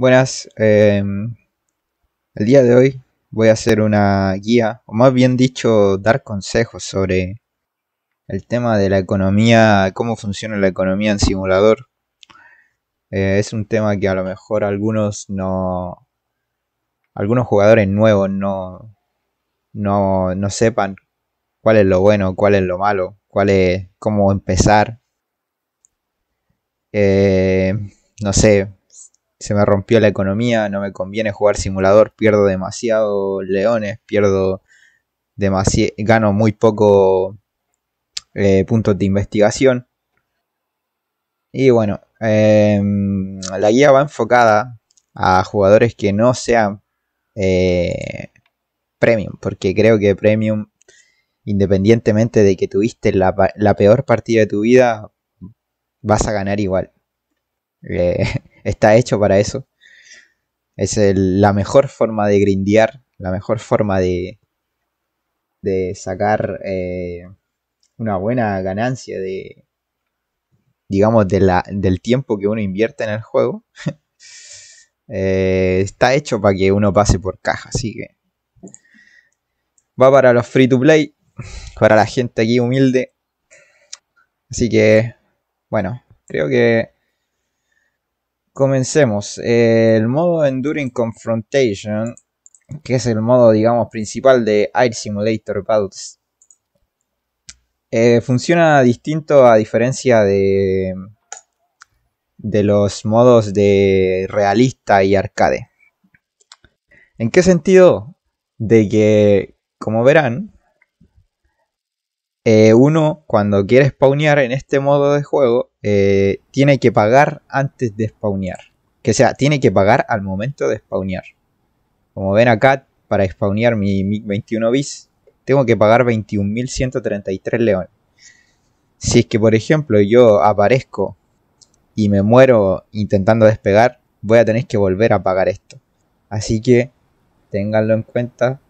Buenas, em, el día de hoy voy a hacer una guía, o más bien dicho, dar consejos sobre el tema de la economía, cómo funciona la economía en simulador. Eh, es un tema que a lo mejor algunos no... Algunos jugadores nuevos no, no, sepan cuál es lo bueno, cuál es lo malo, cuál es cómo empezar. Eh, no sé, se me rompió la economía, no me conviene jugar simulador, pierdo demasiado leones, pierdo demasiado, gano muy poco eh, puntos de investigación. Y bueno, em, la guía va enfocada a jugadores que no sean eh, premium, porque creo que premium, independientemente de que tuviste la, la peor partida de tu vida, vas a ganar igual. Eh, está hecho para eso. Es la mejor forma de grindear, la mejor forma de, de sacar eh, una buena ganancia de, digamos, del tiempo que uno invierte en el juego. Eh, está hecho para que uno pase por caja, así que va para los free to play, para la gente aquí humilde. Así que, bueno, creo que Comencemos. el modo Enduring Confrontation, que es el modo, digamos, principal de Air Simulator Battles, eh, funciona distinto a diferencia de, de los modos de realista y arcade. ¿En qué sentido? De que, como verán, eh, uno cuando quiere spawnear en este modo de juego eh, tiene que pagar antes de spawnear. Que sea, tiene que pagar al momento de spawnear. Como ven acá, para spawnear mi MiG 21 bis, tengo que pagar 21.133 leones. Si es que, por ejemplo, yo aparezco y me muero intentando despegar, voy a tener que volver a pagar esto. Así que ténganlo en cuenta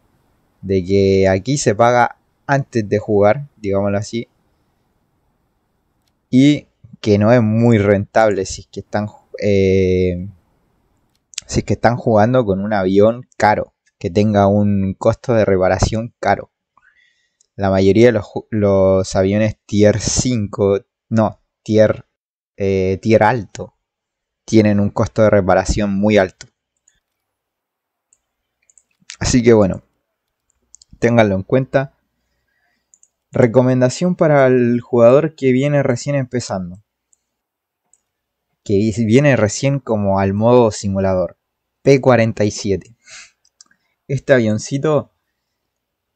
de que aquí se paga antes de jugar, digámoslo así. Y que no es muy rentable si es que están, eh, si es que están jugando con un avión caro, que tenga un costo de reparación caro. La mayoría de los, aviones tier 5, no, tier, eh, tier alto, tienen un costo de reparación muy alto. Así que bueno, ténganlo en cuenta. Recomendación para el jugador que viene recién empezando. Que viene recién como al modo simulador. P-47. Este avioncito...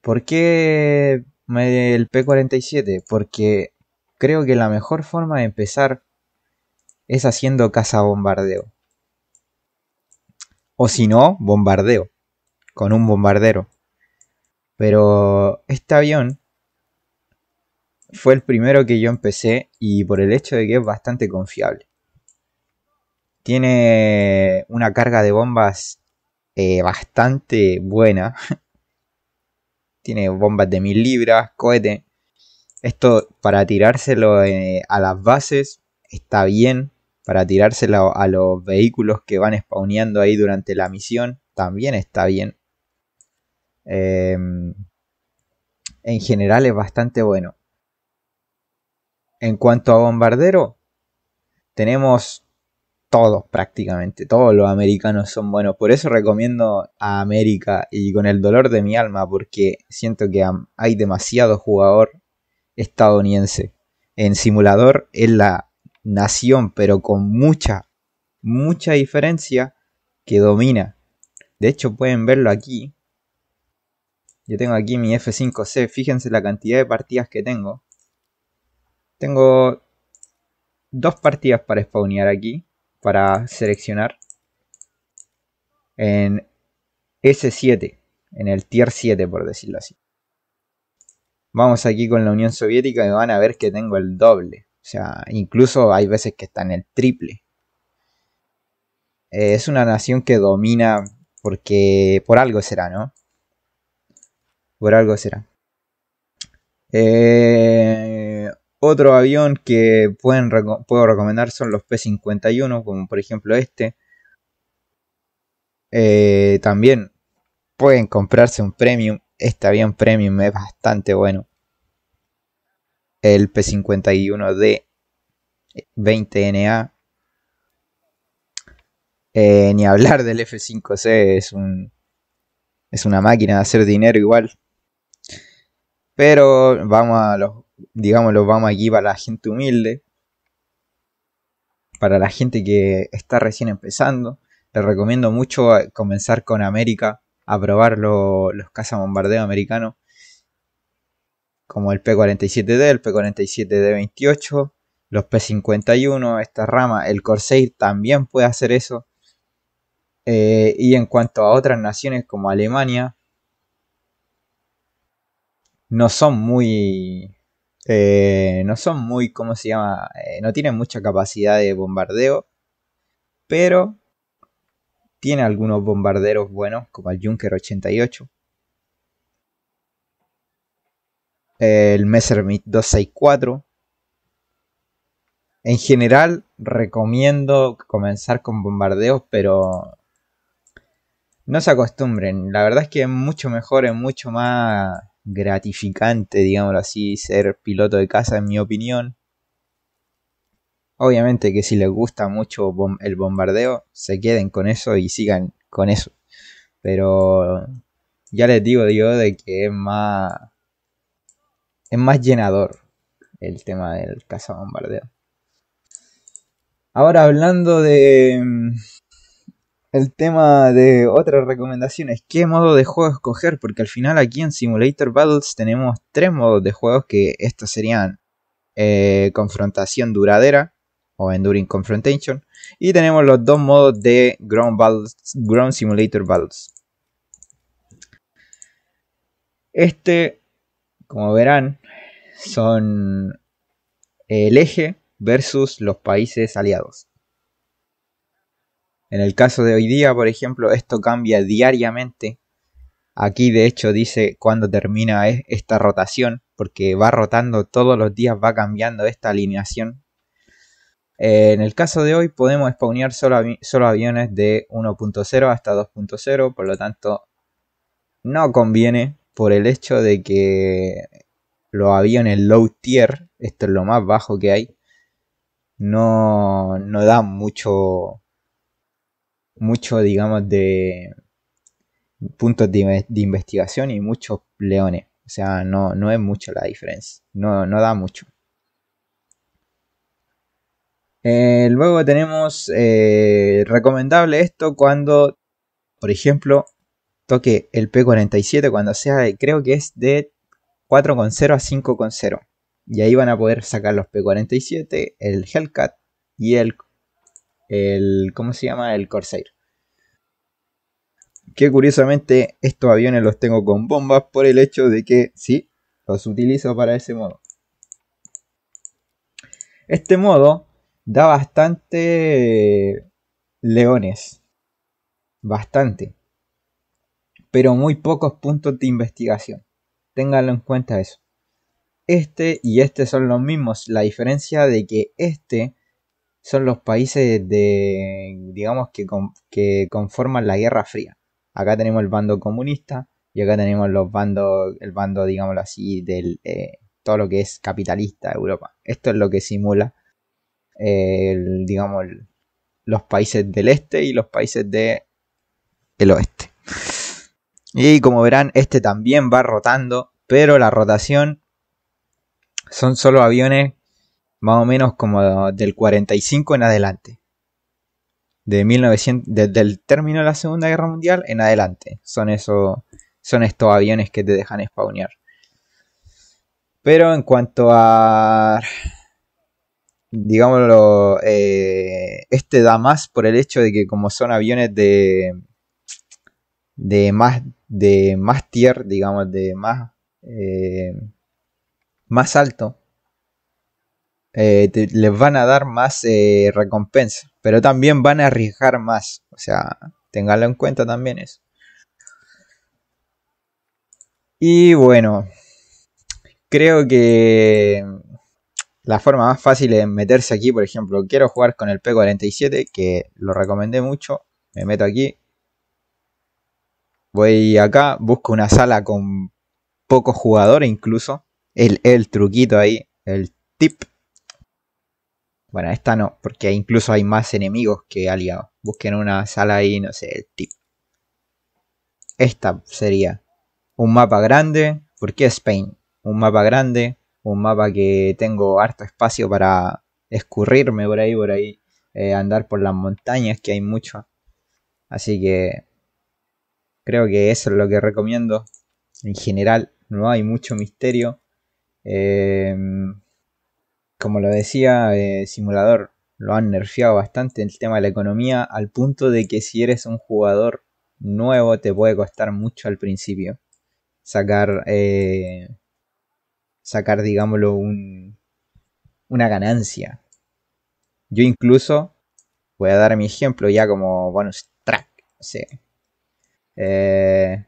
¿Por qué el P-47? Porque creo que la mejor forma de empezar es haciendo casa bombardeo O si no, bombardeo. Con un bombardero. Pero este avión fue el primero que yo empecé y por el hecho de que es bastante confiable. Tiene una carga de bombas eh, bastante buena. Tiene bombas de mil libras, cohete. Esto para tirárselo eh, a las bases está bien. Para tirárselo a los vehículos que van spawneando ahí durante la misión también está bien. Em, en general es bastante bueno. En cuanto a bombardero, tenemos todos prácticamente, todos los americanos son buenos. Por eso recomiendo a América y con el dolor de mi alma, porque siento que hay demasiado jugador estadounidense. En simulador es la nación, pero con mucha, mucha diferencia que domina. De hecho, pueden verlo aquí. Yo tengo aquí mi F5C, fíjense la cantidad de partidas que tengo. Tengo dos partidas para spawnear aquí, para seleccionar en S7, en el tier 7 por decirlo así. Vamos aquí con la Unión Soviética y van a ver que tengo el doble. O sea, incluso hay veces que está en el triple. Eh, es una nación que domina porque por algo será, ¿no? Por algo será. Eh, otro avión que pueden, puedo recomendar son los P-51, como por ejemplo este. Eh, también pueden comprarse un premium. Este avión premium es bastante bueno. El P-51D 20NA. Eh, ni hablar del F5C, es, un, es una máquina de hacer dinero igual. Pero vamos a los digámoslo, vamos aquí para la gente humilde, para la gente que está recién empezando. Les recomiendo mucho eh, comenzar con América, a probar los cazabombardeos americanos, como el P-47D, el P-47D-28, los P-51, esta rama, el Corsair también puede hacer eso. Eh, y en cuanto a otras naciones como Alemania, no son muy eh, no son muy, ¿cómo se llama? Eh, no tienen mucha capacidad de bombardeo, pero tiene algunos bombarderos buenos, como el Junker 88, el Messerschmitt 264. En general, recomiendo comenzar con bombardeos, pero no se acostumbren. La verdad es que es mucho mejor, es mucho más gratificante, digamos así, ser piloto de casa, en mi opinión. Obviamente que si les gusta mucho el bombardeo, se queden con eso y sigan con eso. Pero ya les digo yo de que es más, es más llenador el tema del caza-bombardeo Ahora hablando de, el tema de otras recomendaciones. ¿Qué modo de juego escoger? Porque al final aquí en Simulator Battles tenemos tres modos de juegos que estos serían eh, confrontación duradera o Enduring Confrontation. Y tenemos los dos modos de Ground, Ground Simulator Battles. Este, como verán, son el eje versus los países aliados. En el caso de hoy día, por ejemplo, esto cambia diariamente. Aquí de hecho dice cuando termina e-, esta rotación, porque va rotando todos los días, va cambiando esta alineación. Eh, en el caso de hoy podemos spawnear solo, aviones de 1.0 hasta 2.0, por lo tanto no conviene por el hecho de que los aviones low tier, esto es lo más bajo que hay, no, no da mucho, mucho, digamos, de puntos de, investigación y muchos leones. O sea, no, no es mucho la diferencia. No, no da mucho. Eh, luego tenemos eh, recomendable esto cuando, por ejemplo, toque el P47 cuando sea, creo que es de 4.0 a 5.0. Y ahí van a poder sacar los P47, el Hellcat y el el, ¿cómo se llama? El Corsair. Que curiosamente estos aviones los tengo con bombas por el hecho de que sí, los utilizo para ese modo. Este modo da bastante leones. Bastante. Pero muy pocos puntos de investigación. Ténganlo en cuenta eso. Este y este son los mismos. La diferencia de que este son los países de, digamos, que, que conforman la Guerra Fría. Acá tenemos el bando comunista y acá tenemos los bandos, el bando, digámoslo así, del eh, todo lo que es capitalista de Europa. Esto es lo que simula, eh, digamos, los países del este y los países del el oeste. Y como verán, este también va rotando, pero la rotación son solo aviones más o menos como del 45 en adelante. De 1900, desde el término de la Segunda Guerra Mundial en adelante. Son, eso, son estos aviones que te dejan spawnear. Pero en cuanto a. Digámoslo. Eh, este da más por el hecho de que, como son aviones de. de más. de más tier, digamos, de más. Eh, más alto eh, les van a dar más eh, recompensa, pero también van a arriesgar más. O sea, tenganlo en cuenta también eso. Y bueno, creo que la forma más fácil es meterse aquí, por ejemplo, quiero jugar con el P47, que lo recomendé mucho, me meto aquí, voy acá, busco una sala con pocos jugadores incluso, el, el truquito ahí, el tip, bueno, esta no, porque incluso hay más enemigos que aliados. Busquen una sala ahí, no sé, el tipo. Esta sería un mapa grande. ¿Por qué Spain? Un mapa grande, un mapa que tengo harto espacio para escurrirme por ahí, por ahí, eh, andar por las montañas, que hay mucho. Así que creo que eso es lo que recomiendo. En general, no hay mucho misterio. Eh, como lo decía, eh, simulador, lo han nerfeado bastante el tema de la economía al punto de que si eres un jugador nuevo te puede costar mucho al principio sacar, eh, sacar digámoslo, una ganancia. Yo incluso voy a dar mi ejemplo ya como bonus track. Eh,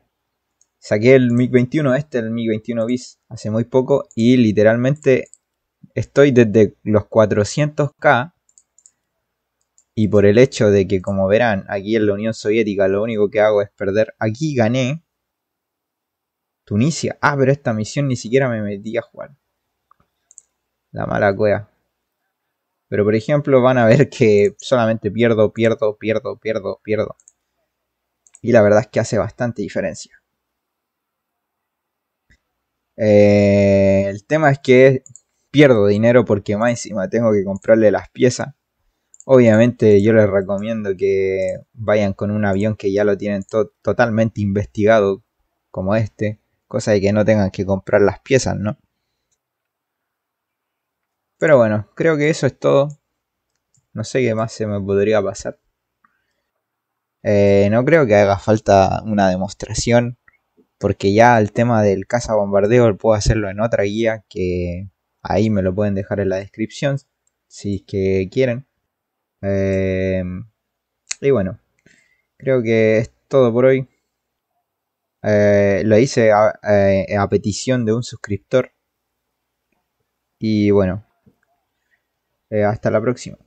saqué el MiG-21 este, el MiG-21 bis, hace muy poco y literalmente estoy desde los 400k y por el hecho de que como verán aquí en la Unión Soviética lo único que hago es perder, aquí gané Tunisia, ah pero esta misión ni siquiera me metí a jugar la mala cueva pero por ejemplo van a ver que solamente pierdo, pierdo, pierdo, pierdo, pierdo y la verdad es que hace bastante diferencia eh, el tema es que pierdo dinero porque más encima tengo que comprarle las piezas. Obviamente yo les recomiendo que vayan con un avión que ya lo tienen totalmente investigado como este, cosa de que no tengan que comprar las piezas, ¿no? Pero bueno, creo que eso es todo. No sé qué más se me podría pasar. Eh, no creo que haga falta una demostración, porque ya el tema del caza bombardeo puedo hacerlo en otra guía que Ahí me lo pueden dejar en la descripción si es que quieren. Em, y bueno, creo que es todo por hoy. Eh, lo hice eh, a, petición de un suscriptor. Y bueno, eh, hasta la próxima.